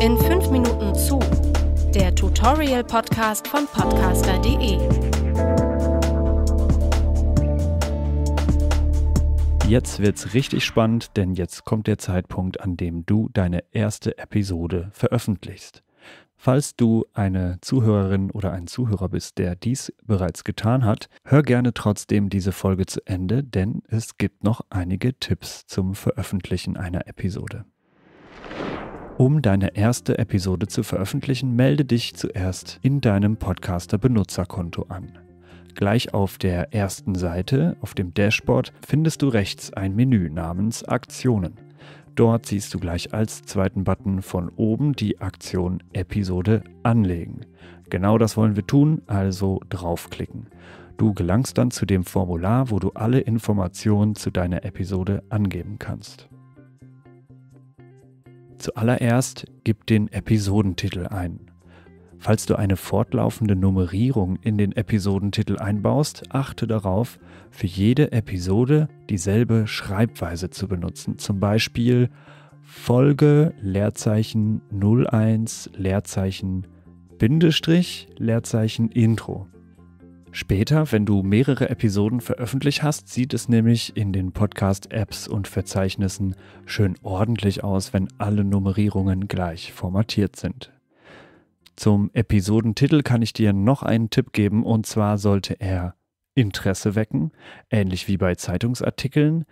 In 5 Minuten zu, der Tutorial-Podcast von podcaster.de. Jetzt wird's richtig spannend, denn jetzt kommt der Zeitpunkt, an dem du deine erste Episode veröffentlichst. Falls du eine Zuhörerin oder ein Zuhörer bist, der dies bereits getan hat, hör gerne trotzdem diese Folge zu Ende, denn es gibt noch einige Tipps zum Veröffentlichen einer Episode. Um deine erste Episode zu veröffentlichen, melde dich zuerst in deinem Podcaster-Benutzerkonto an. Gleich auf der ersten Seite, auf dem Dashboard, findest du rechts ein Menü namens Aktionen. Dort siehst du gleich als zweiten Button von oben die Aktion Episode anlegen. Genau das wollen wir tun, also draufklicken. Du gelangst dann zu dem Formular, wo du alle Informationen zu deiner Episode angeben kannst. Zuallererst gib den Episodentitel ein. Falls du eine fortlaufende Nummerierung in den Episodentitel einbaust, achte darauf, für jede Episode dieselbe Schreibweise zu benutzen. Zum Beispiel Folge Leerzeichen 01 Leerzeichen Bindestrich Leerzeichen Intro. Später, wenn du mehrere Episoden veröffentlicht hast, sieht es nämlich in den Podcast-Apps und Verzeichnissen schön ordentlich aus, wenn alle Nummerierungen gleich formatiert sind. Zum Episodentitel kann ich dir noch einen Tipp geben, und zwar sollte er Interesse wecken, ähnlich wie bei Zeitungsartikeln.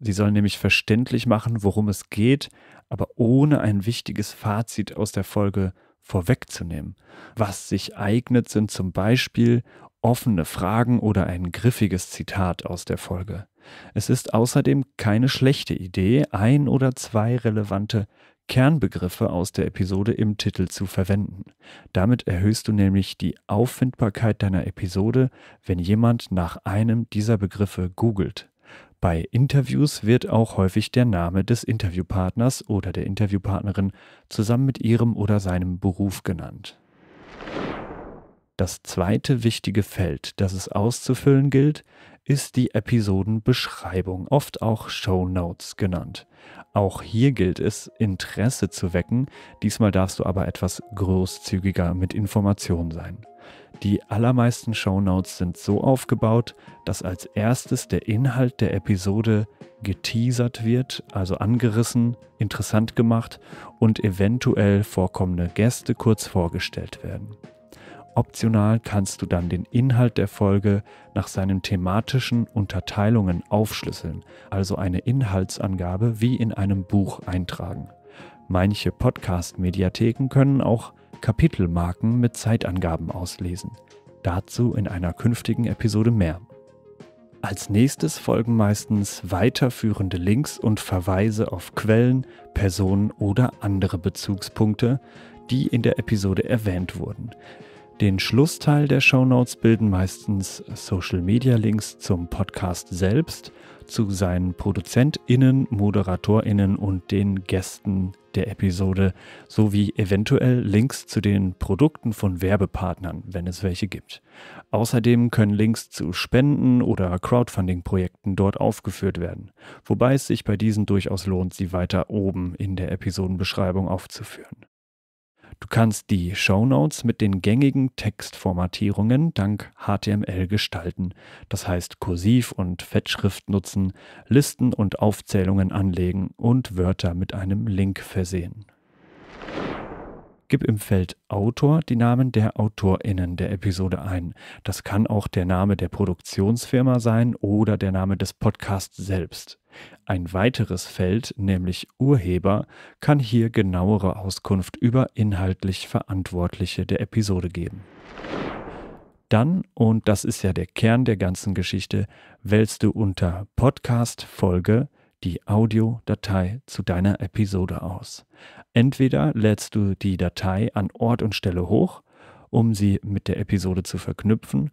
Sie sollen nämlich verständlich machen, worum es geht, aber ohne ein wichtiges Fazit aus der Folge vorwegzunehmen. Was sich eignet, sind zum Beispiel offene Fragen oder ein griffiges Zitat aus der Folge. Es ist außerdem keine schlechte Idee, ein oder zwei relevante Kernbegriffe aus der Episode im Titel zu verwenden. Damit erhöhst du nämlich die Auffindbarkeit deiner Episode, wenn jemand nach einem dieser Begriffe googelt. Bei Interviews wird auch häufig der Name des Interviewpartners oder der Interviewpartnerin zusammen mit ihrem oder seinem Beruf genannt. Das zweite wichtige Feld, das es auszufüllen gilt, ist die Episodenbeschreibung, oft auch Show Notes genannt. Auch hier gilt es, Interesse zu wecken, diesmal darfst du aber etwas großzügiger mit Informationen sein. Die allermeisten Show Notes sind so aufgebaut, dass als erstes der Inhalt der Episode geteasert wird, also angerissen, interessant gemacht und eventuell vorkommende Gäste kurz vorgestellt werden. Optional kannst du dann den Inhalt der Folge nach seinen thematischen Unterteilungen aufschlüsseln, also eine Inhaltsangabe wie in einem Buch eintragen. Manche Podcast-Mediatheken können auch Kapitelmarken mit Zeitangaben auslesen. Dazu in einer künftigen Episode mehr. Als nächstes folgen meistens weiterführende Links und Verweise auf Quellen, Personen oder andere Bezugspunkte, die in der Episode erwähnt wurden. Den Schlussteil der Shownotes bilden meistens Social-Media-Links zum Podcast selbst, zu seinen Produzentinnen, Moderatorinnen und den Gästen der Episode sowie eventuell Links zu den Produkten von Werbepartnern, wenn es welche gibt. Außerdem können Links zu Spenden oder Crowdfunding-Projekten dort aufgeführt werden, wobei es sich bei diesen durchaus lohnt, sie weiter oben in der Episodenbeschreibung aufzuführen. Du kannst die Shownotes mit den gängigen Textformatierungen dank HTML gestalten, das heißt Kursiv und Fettschrift nutzen, Listen und Aufzählungen anlegen und Wörter mit einem Link versehen. Gib im Feld Autor die Namen der AutorInnen der Episode ein. Das kann auch der Name der Produktionsfirma sein oder der Name des Podcasts selbst. Ein weiteres Feld, nämlich Urheber, kann hier genauere Auskunft über inhaltlich Verantwortliche der Episode geben. Dann, und das ist ja der Kern der ganzen Geschichte, wählst du unter Podcast Folge die Audiodatei zu deiner Episode aus. Entweder lädst du die Datei an Ort und Stelle hoch, um sie mit der Episode zu verknüpfen,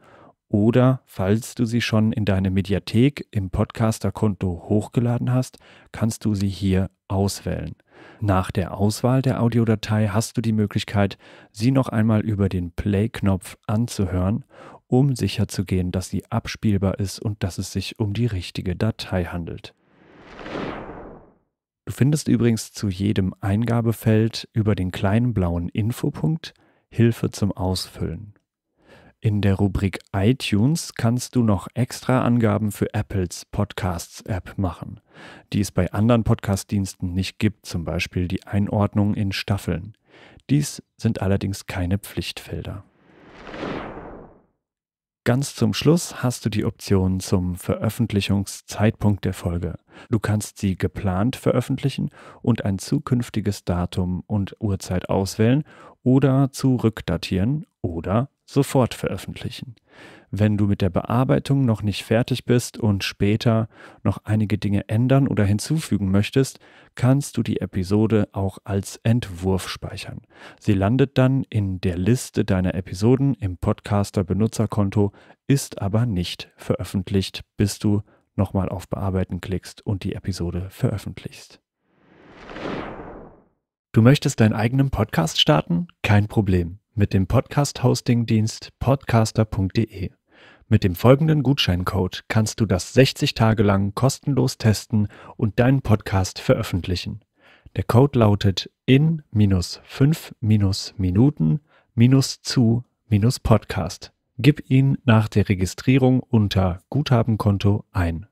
oder falls du sie schon in deine Mediathek im Podcaster-Konto hochgeladen hast, kannst du sie hier auswählen. Nach der Auswahl der Audiodatei hast du die Möglichkeit, sie noch einmal über den Play-Knopf anzuhören, um sicherzugehen, dass sie abspielbar ist und dass es sich um die richtige Datei handelt. Du findest übrigens zu jedem Eingabefeld über den kleinen blauen Infopunkt Hilfe zum Ausfüllen. In der Rubrik iTunes kannst du noch extra Angaben für Apples Podcasts-App machen, die es bei anderen Podcast-Diensten nicht gibt, zum Beispiel die Einordnung in Staffeln. Dies sind allerdings keine Pflichtfelder. Ganz zum Schluss hast du die Option zum Veröffentlichungszeitpunkt der Folge. Du kannst sie geplant veröffentlichen und ein zukünftiges Datum und Uhrzeit auswählen oder zurückdatieren oder sofort veröffentlichen. Wenn du mit der Bearbeitung noch nicht fertig bist und später noch einige Dinge ändern oder hinzufügen möchtest, kannst du die Episode auch als Entwurf speichern. Sie landet dann in der Liste deiner Episoden im Podcaster Benutzerkonto, ist aber nicht veröffentlicht, bis du nochmal auf Bearbeiten klickst und die Episode veröffentlichst. Du möchtest deinen eigenen Podcast starten? Kein Problem mit dem Podcast-Hosting-Dienst podcaster.de. Mit dem folgenden Gutscheincode kannst du das 60 Tage lang kostenlos testen und deinen Podcast veröffentlichen. Der Code lautet in-5-minuten-zu-podcast. Gib ihn nach der Registrierung unter Guthabenkonto ein.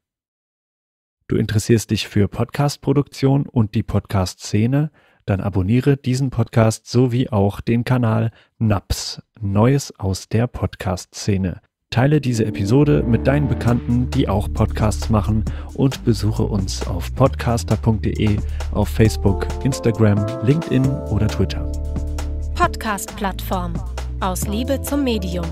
Du interessierst dich für Podcastproduktion und die Podcast-Szene – dann abonniere diesen Podcast sowie auch den Kanal NAPS, Neues aus der Podcast-Szene. Teile diese Episode mit deinen Bekannten, die auch Podcasts machen und besuche uns auf podcaster.de, auf Facebook, Instagram, LinkedIn oder Twitter. Podcast-Plattform. Aus Liebe zum Medium.